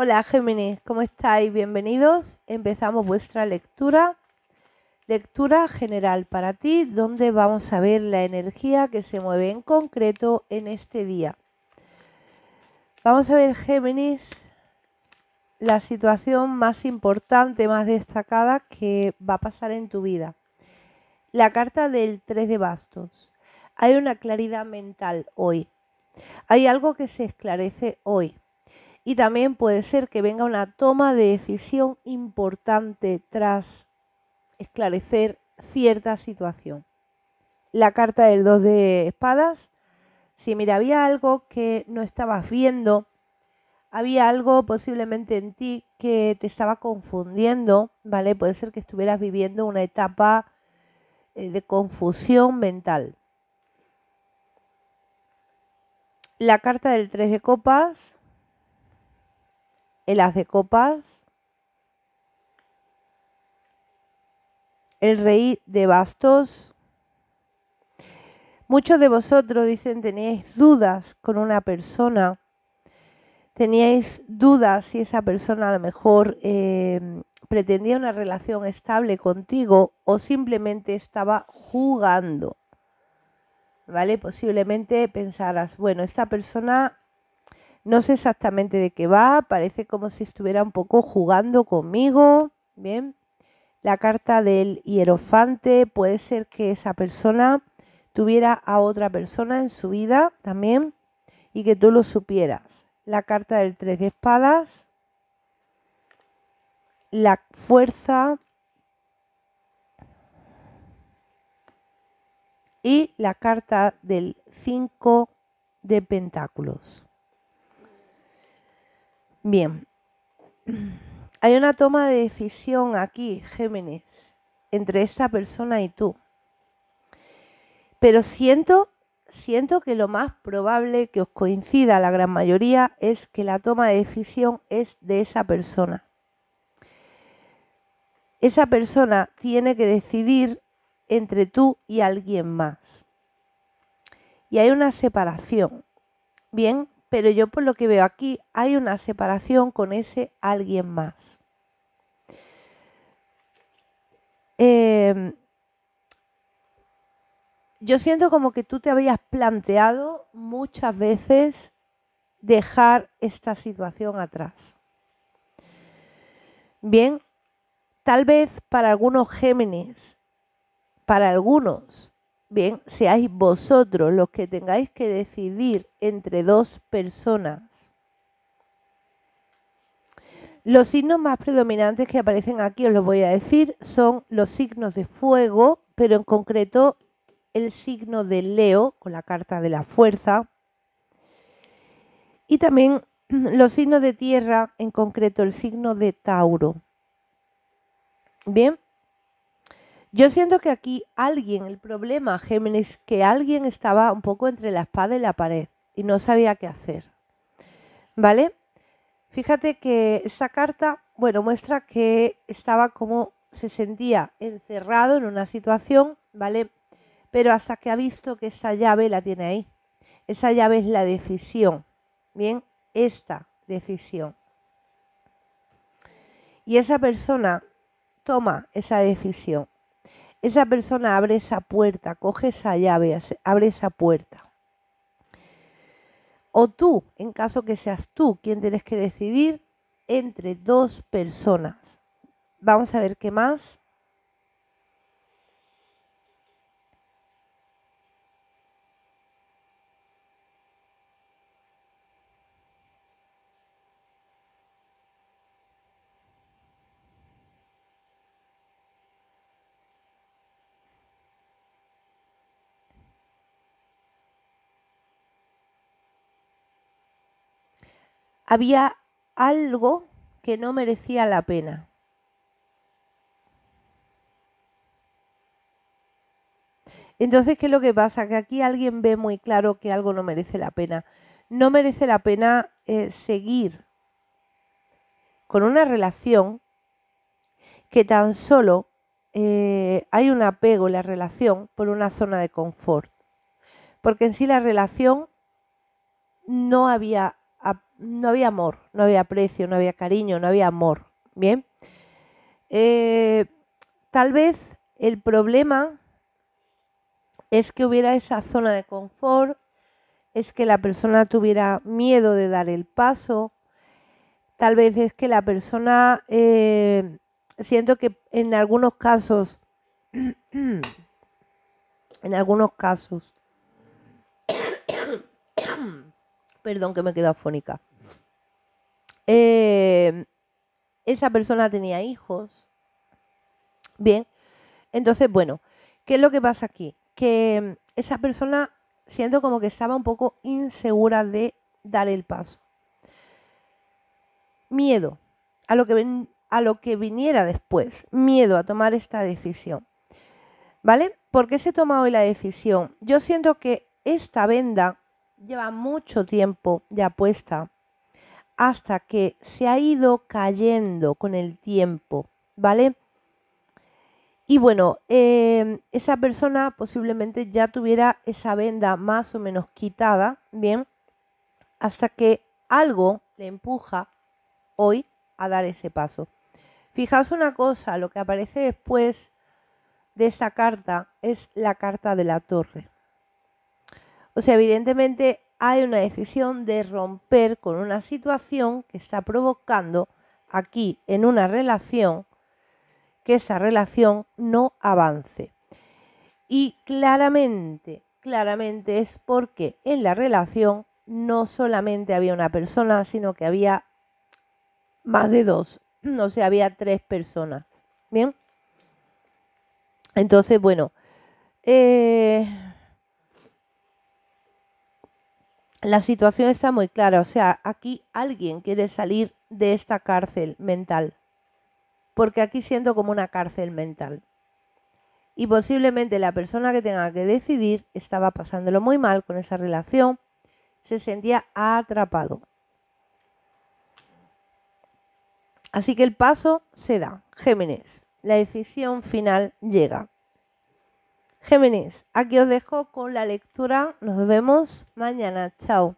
Hola Géminis, ¿cómo estáis? Bienvenidos. Empezamos vuestra lectura. Lectura general para ti, donde vamos a ver la energía que se mueve en concreto en este día. Vamos a ver Géminis, la situación más importante, más destacada que va a pasar en tu vida. La carta del 3 de bastos. Hay una claridad mental hoy. Hay algo que se esclarece hoy y también puede ser que venga una toma de decisión importante tras esclarecer cierta situación. La carta del 2 de espadas, si mira, había algo que no estabas viendo, había algo posiblemente en ti que te estaba confundiendo, ¿vale? Puede ser que estuvieras viviendo una etapa eh, de confusión mental. La carta del 3 de copas el as de copas, el rey de bastos. Muchos de vosotros dicen tenéis dudas con una persona, teníais dudas si esa persona a lo mejor eh, pretendía una relación estable contigo o simplemente estaba jugando. ¿Vale? Posiblemente pensarás, bueno, esta persona no sé exactamente de qué va, parece como si estuviera un poco jugando conmigo. Bien, la carta del hierofante puede ser que esa persona tuviera a otra persona en su vida también y que tú lo supieras. La carta del tres de espadas, la fuerza y la carta del cinco de pentáculos. Bien, hay una toma de decisión aquí, Géminis, entre esta persona y tú. Pero siento, siento que lo más probable que os coincida la gran mayoría es que la toma de decisión es de esa persona. Esa persona tiene que decidir entre tú y alguien más. Y hay una separación. Bien, pero yo por lo que veo aquí hay una separación con ese alguien más. Em, yo siento como que tú te habías planteado muchas veces dejar esta situación atrás. Bien, tal vez para algunos Géminis, para algunos, bien seáis vosotros los que tengáis que decidir entre dos personas. Los signos más predominantes que aparecen aquí, os los voy a decir, son los signos de fuego, pero en concreto el signo de Leo, con la carta de la fuerza. Y también los signos de tierra, en concreto el signo de Tauro. Bien, yo siento que aquí alguien, el problema, Géminis, que alguien estaba un poco entre la espada y la pared y no sabía qué hacer. ¿Vale? Fíjate que esta carta, bueno, muestra que estaba como se sentía encerrado en una situación, ¿vale? Pero hasta que ha visto que esa llave la tiene ahí. Esa llave es la decisión. Bien, esta decisión. Y esa persona toma esa decisión esa persona abre esa puerta, coge esa llave, abre esa puerta. O tú, en caso que seas tú quien tienes que decidir entre dos personas. Vamos a ver qué más. Había algo que no merecía la pena. Entonces, ¿qué es lo que pasa? Que aquí alguien ve muy claro que algo no merece la pena. No merece la pena eh, seguir con una relación que tan solo eh, hay un apego en la relación por una zona de confort. Porque en sí la relación no había no había amor, no había aprecio, no había cariño, no había amor. Bien. Eh, tal vez el problema es que hubiera esa zona de confort, es que la persona tuviera miedo de dar el paso, tal vez es que la persona, eh, siento que en algunos casos, en algunos casos, Perdón que me he quedado fónica. Eh, esa persona tenía hijos. Bien. Entonces, bueno, ¿qué es lo que pasa aquí? Que mm, esa persona siento como que estaba un poco insegura de dar el paso. Miedo a lo que, a lo que viniera después. Miedo a tomar esta decisión. ¿Vale? ¿Por qué se toma hoy la decisión? Yo siento que esta venda lleva mucho tiempo de apuesta hasta que se ha ido cayendo con el tiempo, ¿vale? Y bueno, em, esa persona posiblemente ya tuviera esa venda más o menos quitada, ¿bien? Hasta que algo le empuja hoy a dar ese paso. Fijaos una cosa, lo que aparece después de esta carta es la carta de la torre. O sea, evidentemente hay una decisión de romper con una situación que está provocando aquí en una relación que esa relación no avance. Y claramente, claramente es porque en la relación no solamente había una persona, sino que había más de dos, no sé, había tres personas. Bien. Entonces, bueno, eh, la situación está muy clara, o sea, aquí alguien quiere salir de esta cárcel mental, porque aquí siento como una cárcel mental. Y posiblemente la persona que tenga que decidir estaba pasándolo muy mal con esa relación, se sentía atrapado. Así que el paso se da, Géminis. La decisión final llega. Géminis, aquí os dejo con la lectura. Nos vemos mañana. Chao.